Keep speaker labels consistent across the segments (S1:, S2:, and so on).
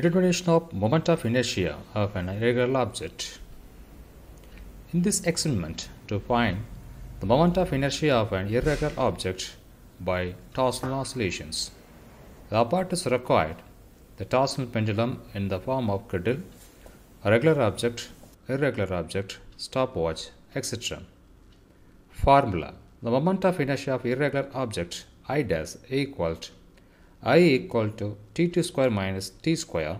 S1: determination of moment of inertia of an irregular object. In this experiment, to find the moment of inertia of an irregular object by torsional oscillations, the apparatus required the torsional pendulum in the form of cradle, a regular object, irregular object, stopwatch, etc. Formula The moment of inertia of irregular object I dash equals i equal to t2 square minus t square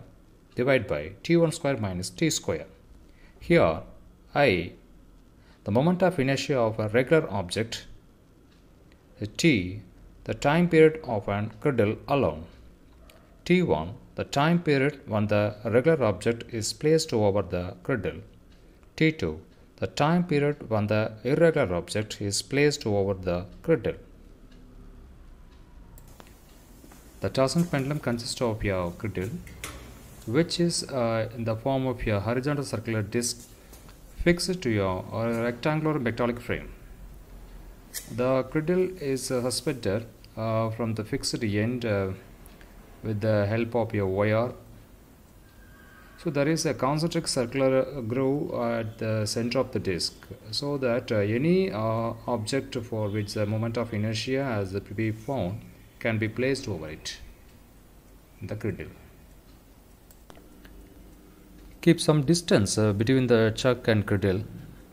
S1: divided by t1 square minus t square. Here i, the moment of inertia of a regular object, t, the time period of an cradle alone, t1, the time period when the regular object is placed over the cradle, t2, the time period when the irregular object is placed over the cradle. The torsion pendulum consists of a cradle, which is uh, in the form of a horizontal circular disc fixed to a rectangular metallic frame. The cradle is uh, suspended uh, from the fixed end uh, with the help of a wire. So there is a concentric circular uh, groove at the center of the disc so that uh, any object for which the moment of inertia has to be found can be placed over it the cradle. keep some distance uh, between the chuck and cradle,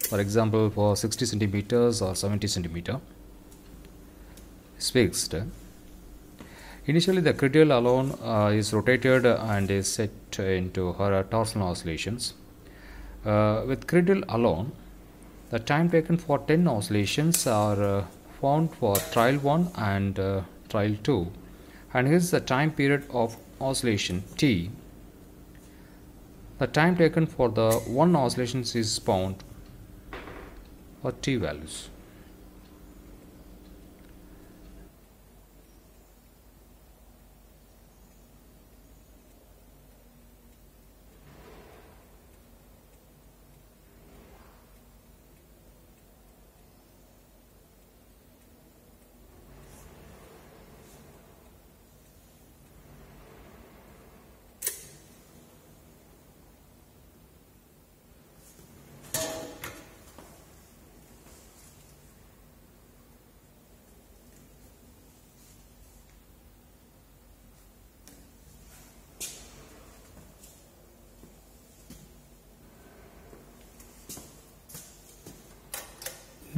S1: for example for 60 centimeters or 70 centimeter is fixed initially the cradle alone uh, is rotated and is set into her torsional oscillations uh, with cradle alone the time taken for 10 oscillations are uh, found for trial 1 and uh, trial 2 and here's the time period of oscillation t. The time taken for the one oscillations is found for t values.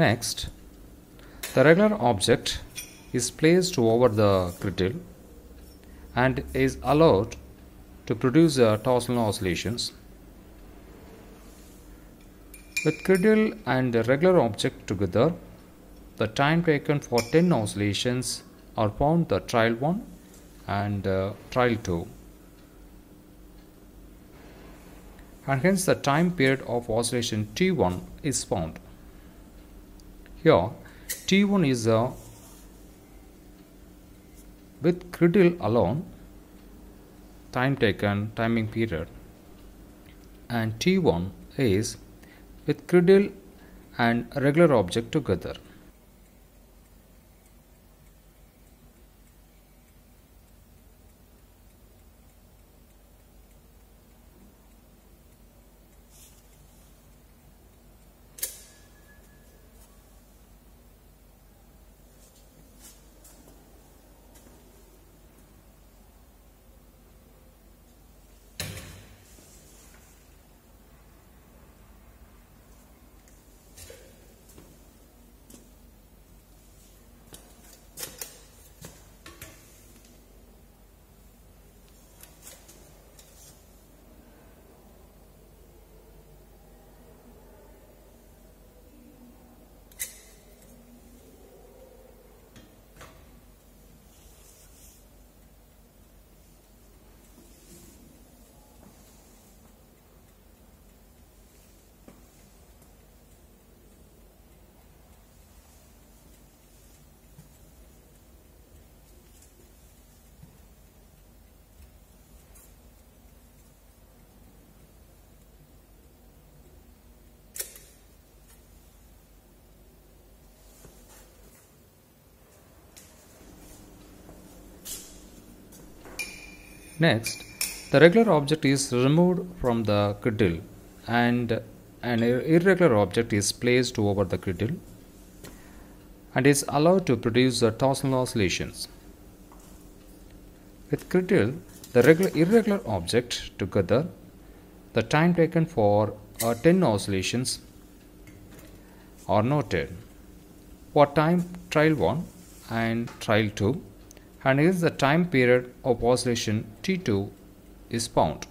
S1: Next, the regular object is placed over the griddle and is allowed to produce uh, torsional oscillations. With griddle and the regular object together, the time taken for 10 oscillations are found the trial 1 and uh, trial 2 and hence the time period of oscillation T1 is found. Here, T1 is a uh, with cradle alone time taken timing period and T1 is with cradle and regular object together. Next, the regular object is removed from the griddle and an irregular object is placed over the griddle and is allowed to produce the torsional oscillations. With griddle, the regular irregular object together, the time taken for uh, 10 oscillations are noted for time trial 1 and trial 2 and hence the time period of oscillation T2 is found.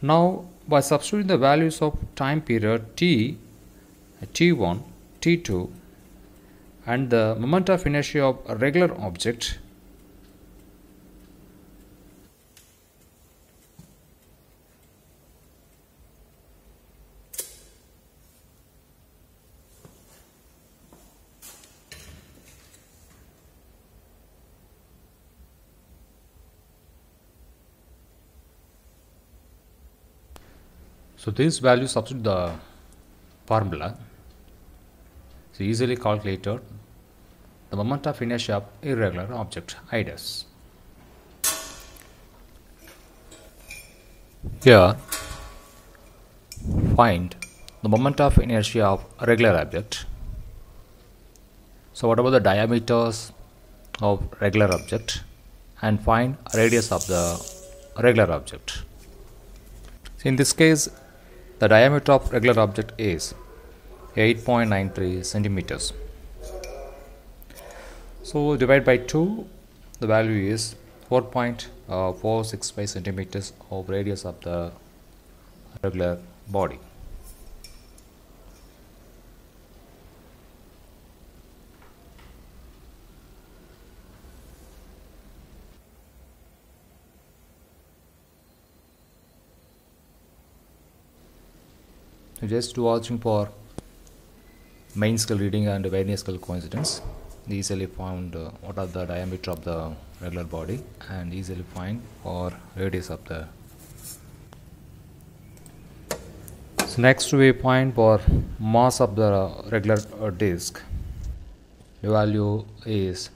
S1: Now, by substituting the values of time period t, t1, t2, and the moment of inertia of a regular object, So this value substitute the formula. It's easily calculated the moment of inertia of irregular object idus. Here find the moment of inertia of regular object. So what about the diameters of regular object and find radius of the regular object. So in this case the diameter of regular object is 8.93 centimeters. So divide by 2, the value is 4.465 centimeters of radius of the regular body. Just to just watching for main scale reading and vernier scale coincidence easily found uh, what are the diameter of the regular body and easily find or radius of the so next we find for mass of the regular uh, disk the value is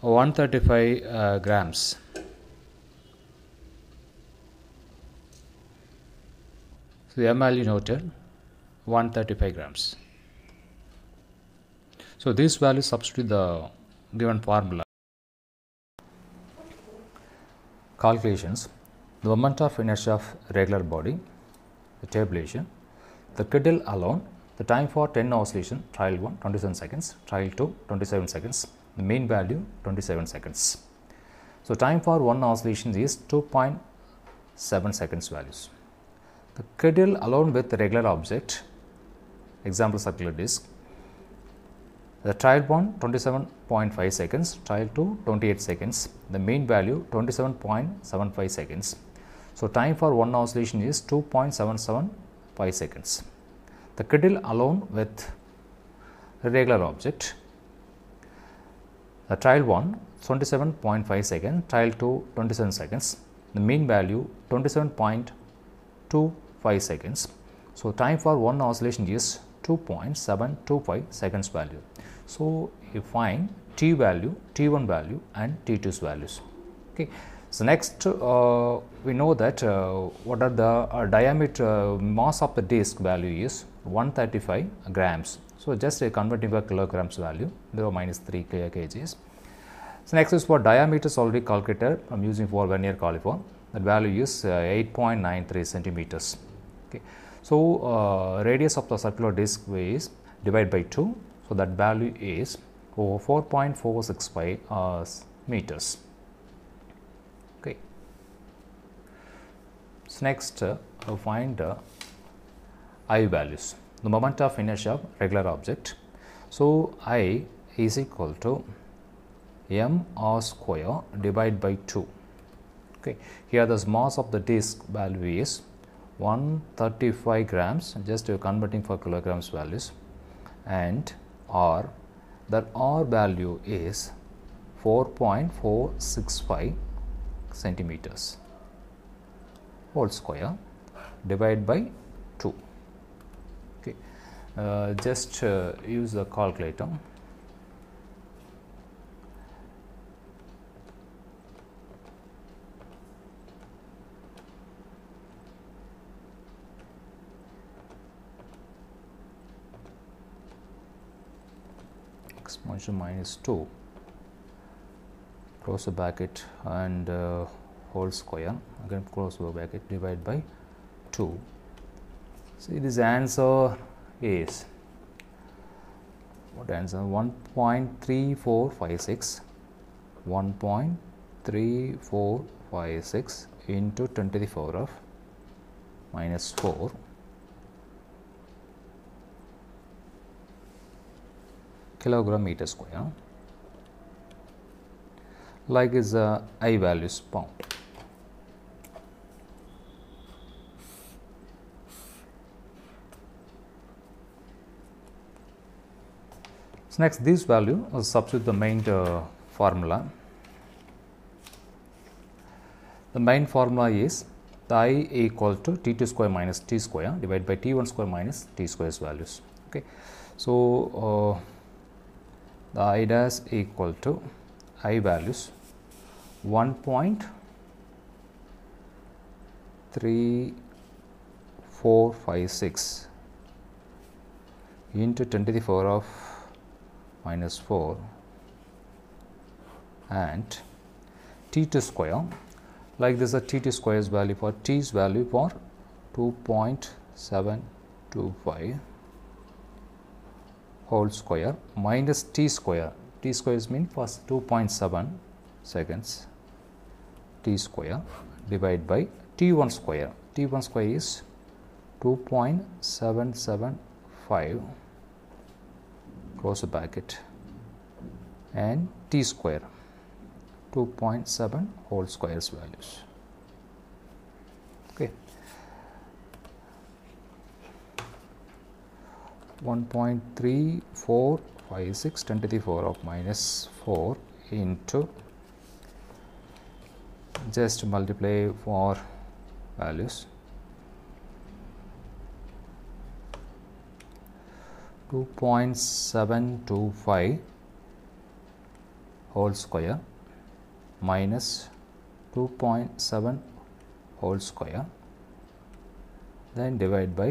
S1: 135 uh, grams So ml noted 135 grams. So this value substitute the given formula. Calculations the moment of inertia of regular body, the tabulation, the kettle alone, the time for 10 oscillation, trial 1 27 seconds, trial 2 27 seconds, the mean value 27 seconds. So time for one oscillation is 2.7 seconds values. The cradle along with regular object, example circular disc, the trial bond 27.5 seconds, trial 2 28 seconds, the mean value 27.75 seconds. So, time for one oscillation is 2.775 seconds. The cradle alone with regular object, the trial 1 27.5 seconds, trial 2 27 seconds, the mean value 27.2 5 seconds. So, time for one oscillation is 2.725 seconds value. So, you find t value, t1 value and t2's values. Okay. So, next uh, we know that uh, what are the uh, diameter uh, mass of the disk value is 135 grams. So, just uh, converting by kilograms value there are minus 3 uh, kgs. So, next is for diameters already calculated I am using for vernier caliper that value is uh, 8.93 centimeters okay so uh, radius of the circular disk is divided by 2 so that value is over 4.465 uh, meters okay so next uh, will find uh, i values the moment of inertia of regular object so i is equal to m r square divided by 2 okay here the mass of the disk value is 135 grams just converting for kilograms values and R that R value is 4.465 centimeters whole square divided by 2 okay uh, just uh, use the calculator 2 close the bracket and uh, whole square again close the bracket divide by 2 so this answer is what answer 1.3456 1.3456 into 10 to the power of minus 4 kilogram meter square like is uh, i values pound so next this value uh, substitute the main uh, formula the main formula is the i equal to t2 square minus t square divided by t1 square minus t square's values okay so uh, the i dash equal to i values 1.3456 into 10 to the power of minus 4 and t 2 square like this the t 2 square's value for t's value for 2.725 whole square minus t square t square is mean 2.7 seconds t square divided by t1 square t1 square is 2.775 close the bracket and t square 2.7 whole squares values 1.3456 10 to the 4 of minus 4 into just multiply for values 2.725 whole square minus 2.7 whole square then divide by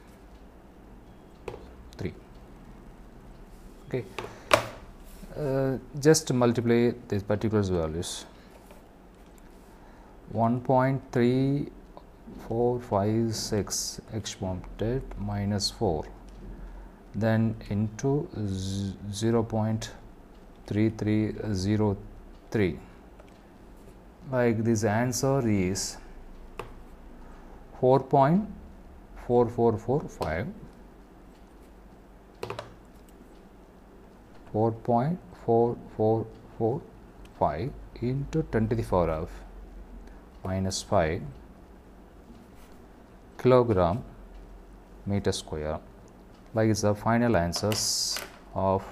S1: okay uh, just multiply these particular values 1.3456 exponented minus 4 then into 0 0.3303 like this answer is 4.4445 4.4445 into 10 to the power of minus 5 kilogram meter square like is the final answers of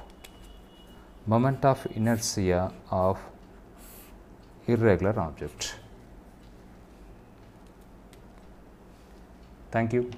S1: moment of inertia of irregular object. Thank you.